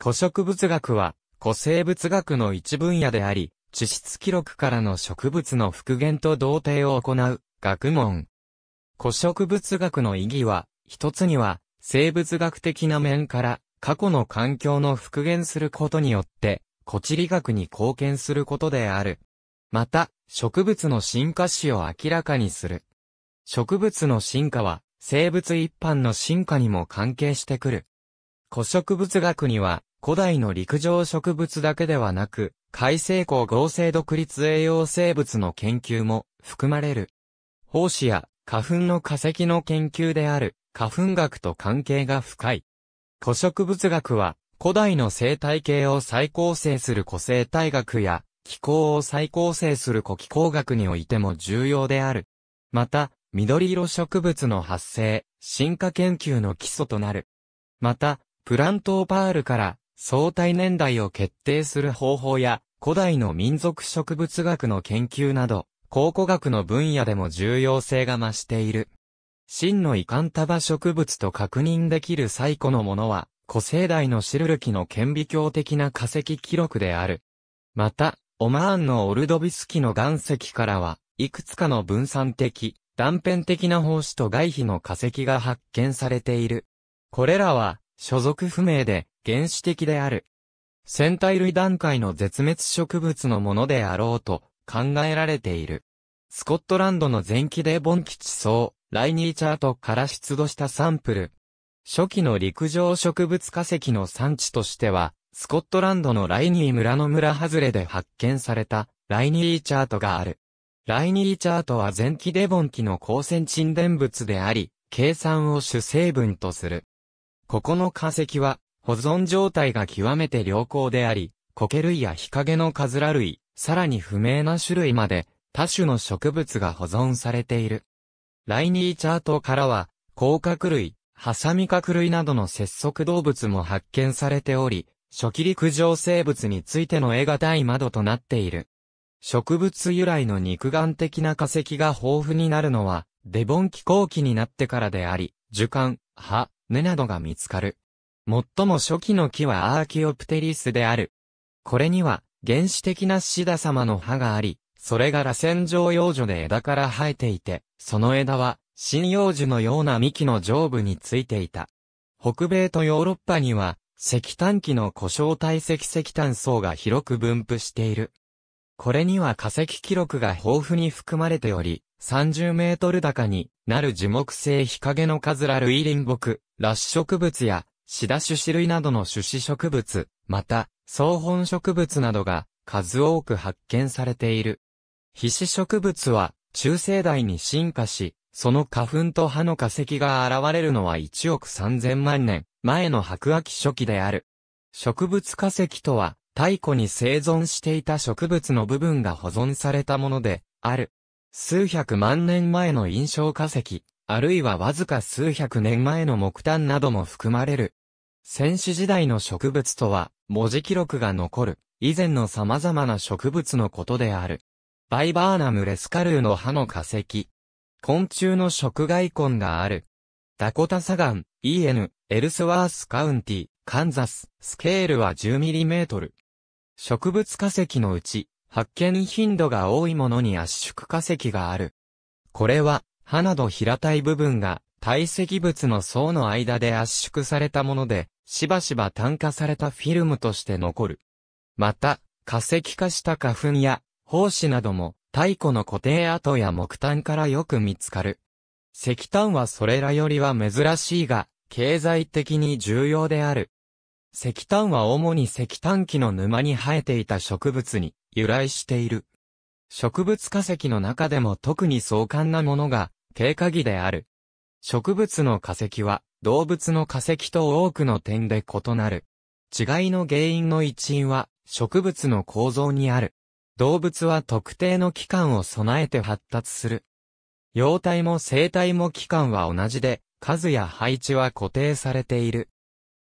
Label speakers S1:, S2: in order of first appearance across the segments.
S1: 古植物学は、古生物学の一分野であり、地質記録からの植物の復元と同定を行う、学問。古植物学の意義は、一つには、生物学的な面から、過去の環境の復元することによって、古地理学に貢献することである。また、植物の進化史を明らかにする。植物の進化は、生物一般の進化にも関係してくる。古植物学には、古代の陸上植物だけではなく、海成光合成独立栄養生物の研究も含まれる。胞子や花粉の化石の研究である花粉学と関係が深い。古植物学は古代の生態系を再構成する古生態学や気候を再構成する古気候学においても重要である。また、緑色植物の発生、進化研究の基礎となる。また、プラントオパールから相対年代を決定する方法や、古代の民族植物学の研究など、考古学の分野でも重要性が増している。真の遺憾束植物と確認できる最古のものは、古生代のシルルキの顕微鏡的な化石記録である。また、オマーンのオルドビスキの岩石からは、いくつかの分散的、断片的な胞子と外皮の化石が発見されている。これらは、所属不明で、原始的である。戦体類段階の絶滅植物のものであろうと考えられている。スコットランドの前期でボン基地層、ライニーチャートから出土したサンプル。初期の陸上植物化石の産地としては、スコットランドのライニー村の村外れで発見された、ライニーチャートがある。ライニーチャートは前期デボン期の光線沈殿物であり、計算を主成分とする。ここの化石は、保存状態が極めて良好であり、苔類や日陰のカズラ類、さらに不明な種類まで、多種の植物が保存されている。ライニーチャートからは、甲殻類、ハサミ殻類などの節足動物も発見されており、初期陸上生物についての絵が大窓となっている。植物由来の肉眼的な化石が豊富になるのは、デボン気候期になってからであり、樹幹、葉、根などが見つかる。最も初期の木はアーキオプテリスである。これには、原始的なシダ様の葉があり、それが螺旋状幼女で枝から生えていて、その枝は、針葉樹のような幹の上部についていた。北米とヨーロッパには、石炭機の故障体積石炭層が広く分布している。これには化石記録が豊富に含まれており、30メートル高になる樹木性日陰のカズラ類林木、裸子植物やシダ種子類などの種子植物、また、草本植物などが数多く発見されている。皮脂植物は中生代に進化し、その花粉と葉の化石が現れるのは1億3000万年前の白亜紀初期である。植物化石とは、太古に生存していた植物の部分が保存されたもので、ある。数百万年前の印象化石、あるいはわずか数百年前の木炭なども含まれる。先史時代の植物とは、文字記録が残る、以前の様々な植物のことである。バイバーナムレスカルーの葉の化石。昆虫の食害根がある。ダコタサガン、EN、エルスワースカウンティ、カンザス、スケールは1 0トル。植物化石のうち、発見頻度が多いものに圧縮化石がある。これは、刃など平たい部分が堆積物の層の間で圧縮されたもので、しばしば炭化されたフィルムとして残る。また、化石化した花粉や胞子なども太古の固定跡や木炭からよく見つかる。石炭はそれらよりは珍しいが、経済的に重要である。石炭は主に石炭機の沼に生えていた植物に由来している。植物化石の中でも特に壮観なものが経過儀である。植物の化石は、動物の化石と多くの点で異なる。違いの原因の一因は、植物の構造にある。動物は特定の器官を備えて発達する。幼態も生体も器官は同じで、数や配置は固定されている。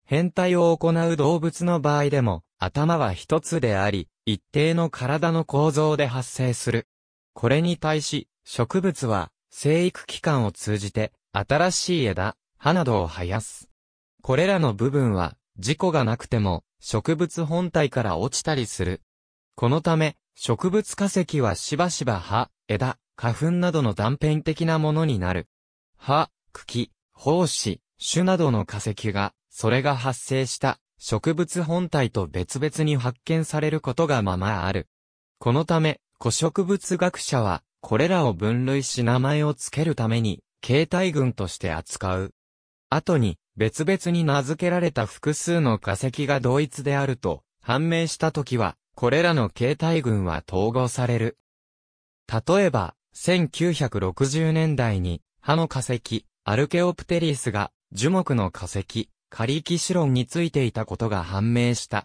S1: 変態を行う動物の場合でも、頭は一つであり、一定の体の構造で発生する。これに対し、植物は生育期間を通じて、新しい枝、葉などを生やす。これらの部分は、事故がなくても、植物本体から落ちたりする。このため、植物化石はしばしば葉、枝、花粉などの断片的なものになる。葉、茎、胞子、種などの化石が、それが発生した植物本体と別々に発見されることがままある。このため、古植物学者は、これらを分類し名前を付けるために、形態群として扱う。後に、別々に名付けられた複数の化石が同一であると判明したときは、これらの形態群は統合される。例えば、1960年代に、歯の化石、アルケオプテリスが、樹木の化石、カリキシロンについていたことが判明した。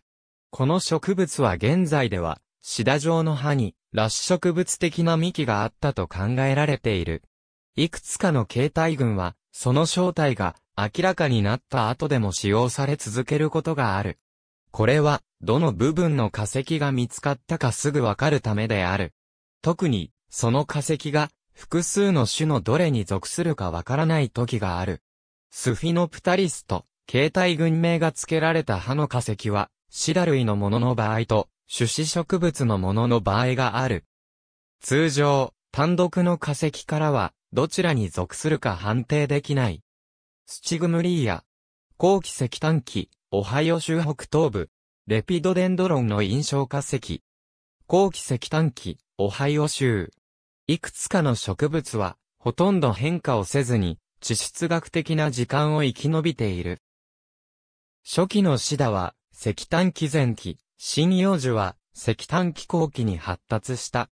S1: この植物は現在では、シダ状の葉に、裸子植物的な幹があったと考えられている。いくつかの形態群は、その正体が明らかになった後でも使用され続けることがある。これは、どの部分の化石が見つかったかすぐわかるためである。特に、その化石が、複数の種のどれに属するかわからない時がある。スフィノプタリスと、形態群名が付けられた歯の化石は、シダ類のものの場合と、種子植物のものの場合がある。通常、単独の化石からは、どちらに属するか判定できない。スチグムリーや、後期石炭紀、オハイオ州北東部、レピドデンドロンの印象化石。後期石炭紀、オハイオ州。いくつかの植物は、ほとんど変化をせずに、地質学的な時間を生き延びている。初期のシダは、石炭紀前期、針葉樹は石炭気候期に発達した。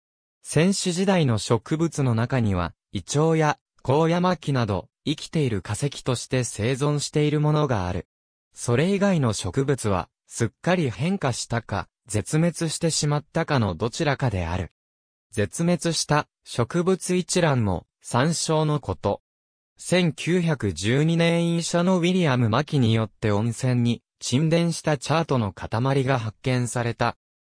S1: 先種時代の植物の中には、イチョウや高山木など、生きている化石として生存しているものがある。それ以外の植物は、すっかり変化したか、絶滅してしまったかのどちらかである。絶滅した植物一覧も参照のこと。1912年医者のウィリアム・マキによって温泉に沈殿したチャートの塊が発見された。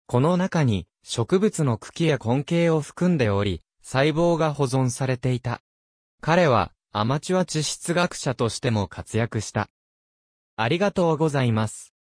S1: この中に植物の茎や根茎を含んでおり、細胞が保存されていた。彼はアマチュア地質学者としても活躍した。ありがとうございます。